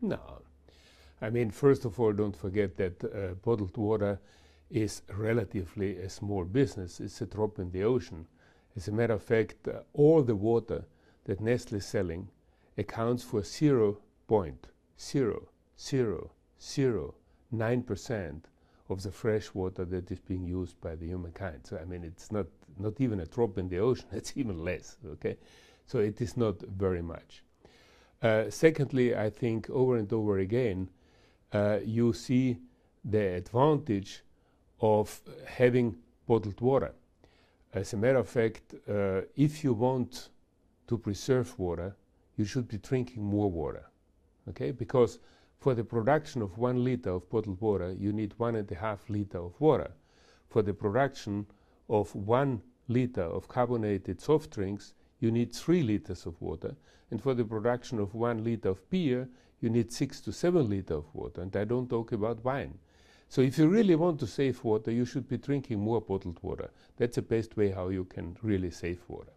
No. I mean, first of all, don't forget that uh, bottled water is relatively a small business. It's a drop in the ocean. As a matter of fact, uh, all the water that Nestle is selling accounts for 0.0009% of the fresh water that is being used by the humankind. So, I mean, it's not, not even a drop in the ocean, it's even less, okay? So it is not very much. Uh, secondly, I think over and over again, uh, you see the advantage of having bottled water. As a matter of fact, uh, if you want to preserve water, you should be drinking more water, okay? Because for the production of one liter of bottled water, you need one and a half liter of water. For the production of one liter of carbonated soft drinks, you need 3 liters of water. And for the production of 1 liter of beer, you need 6 to 7 liters of water. And I don't talk about wine. So if you really want to save water, you should be drinking more bottled water. That's the best way how you can really save water.